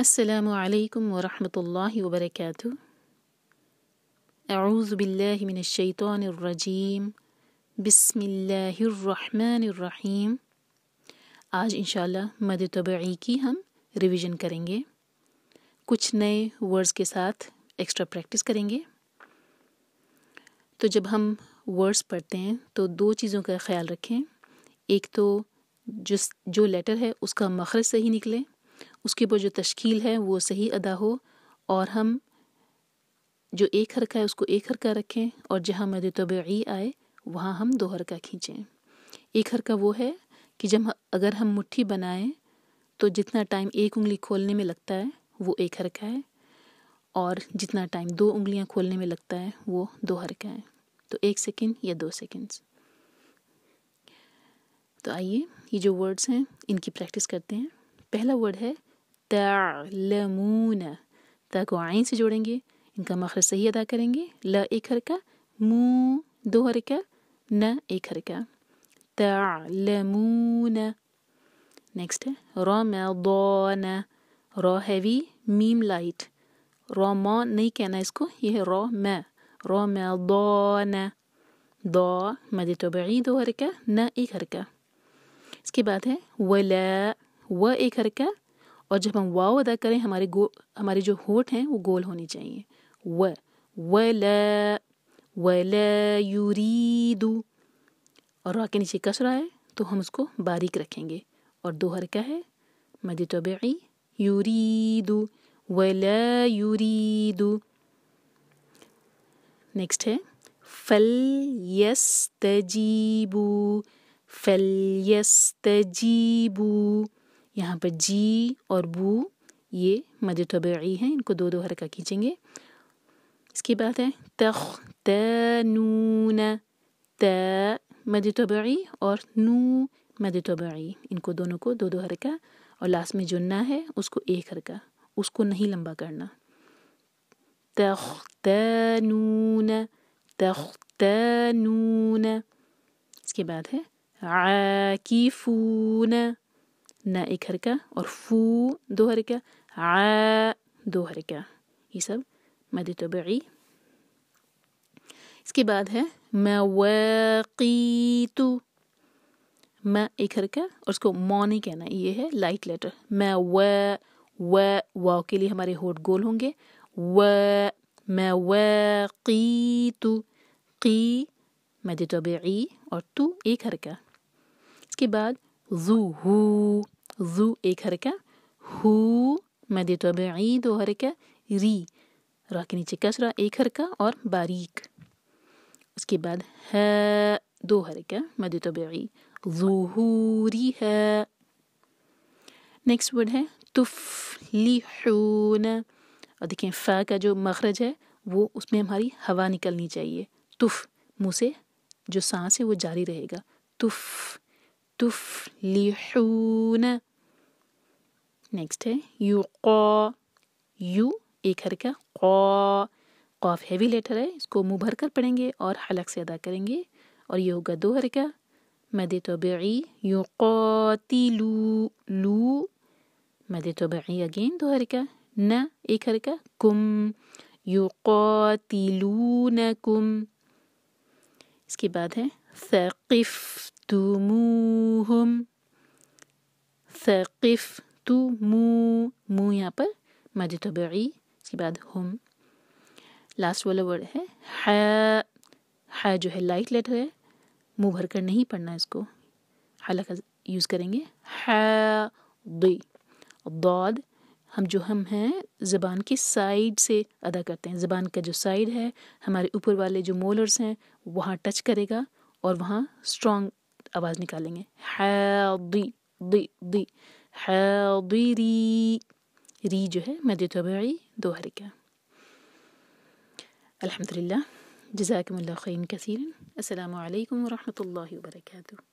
السلام علیکم ورحمۃ اللہ وبرکاتہ اعوذ باللہ من الشیطان الرجیم بسم اللہ الرحمن الرحیم آج انشاءاللہ مد طبعی کی ہم ریویژن کریں گے کچھ نئے ورڈز کے ساتھ ایکسٹرا پریکٹس کریں گے تو جب ہم ورڈز پڑھتے ہیں تو دو چیزوں کا خیال رکھیں ایک تو جس جو لیٹر ہے اس کا مخرج صحیح نکلے اس کی جو تشکیل ہے وہ صحیح ادا ہو اور ہم جو ایک حرکہ ہے اس کو ایک حرکہ رکھیں اور جہاں مد طبعی آئے وہاں ہم دو حرکہ کھینچیں ایک حرکہ وہ ہے کہ جب اگر ہم مٹھی بنائیں تو جتنا ٹائم ایک انگلی کھولنے میں لگتا ہے وہ ایک حرکہ ہے اور جتنا ٹائم دو انگلیاں کھولنے میں لگتا ہے وہ دو حرکہ ہے تو ایک سیکنڈ یا دو سیکنڈ تو آئیے یہ جو ورڈز ہیں ان کی پریکٹس کرتے ہیں پہلا ورڈ ہے تعلمون تا کو آئی سے جوڑیں گے ان کا مخرج صحیح ادا کریں گے ل ایک حرکہ مو دو حرکہ ن ایک حرکہ تعلمون نیکسٹ ہے رمضان را ہیوی میم لائٹ رو نہیں کہنا اس کو یہ ہے رب دو حرکہ کا ایک حرکہ اس کے بعد ہے ولا و ایک حرکہ اور جب ہم واؤ ادا کریں ہمارے گو ہمارے جو ہوٹ ہیں وہ گول ہونی چاہیے و و لوری یوریدو اور را کے نیچے کس رہا ہے تو ہم اس کو باریک رکھیں گے اور دو حرکہ ہے مد طبعی یوریدو وی یوریدو نیکسٹ ہے فل یس تجیبو یہاں پر جی اور بو یہ طبعی ہیں ان کو دو دو حرکہ کھینچیں گے اس کے بعد ہے تخ ت نون طبعی اور نو طبعی ان کو دونوں کو دو دو حرکہ اور لاسٹ میں جونا ہے اس کو ایک حرکہ اس کو نہیں لمبا کرنا تخت تون تخ ت نون اس کے بعد ہے کی نہ ایک حرکہ اور فو دو حرکہ دو حرکہ یہ سب مد طبعی اس کے بعد ہے ما ایک حرکہ اور اس کو نہیں کہنا یہ ہے لائٹ لیٹر میں وا کے لیے ہمارے ہوٹ گول ہوں گے و میں قی تو طبعی اور تو ایک حرکہ اس کے بعد زو هو زو ایک حرکہ ہو میں دیتا بعی دو حرکہ ری را کے نیچے کسرہ ایک حرکہ اور باریک اس کے بعد ہے دو حرکہ میں دیتا بعی ظہوری ہے نیکس ورڈ ہے تفلحون اور دیکھیں فا کا جو مخرج ہے وہ اس میں ہماری ہوا نکلنی چاہیے تف منہ سے جو سانس ہے وہ جاری رہے گا تف تفلحون نیکسٹ ہے یو قو یو ایک ہر قوف ہیوی لیٹر ہے اس کو منہ بھر کر پڑھیں گے اور حلق سے ادا کریں گے اور یہ ہوگا دو دوہرکہ مد یو بعی یو مد طبعی اگین ہر کا نہ ایک ہر کا کم یو قی اس کے بعد ہے ثقفتموہم ثقفتمو مو یہاں پر مد بعی اس کے بعد ہم لاسٹ والا ورڈ ہے جو ہے لائٹ لیٹر ہے منہ بھر کر نہیں پڑھنا اس کو حالک یوز کریں گے ہے دی دود ہم جو ہم ہیں زبان کی سائڈ سے ادا کرتے ہیں زبان کا جو سائڈ ہے ہمارے اوپر والے جو مولرز ہیں وہاں ٹچ کرے گا اور وہاں اسٹرانگ آواز نکالیں گے دی دی ری جو ہے مد طبعی دو حرکہ الحمد للہ جزاکم اللہ کا کثیر السلام علیکم ورحمۃ اللہ وبرکاتہ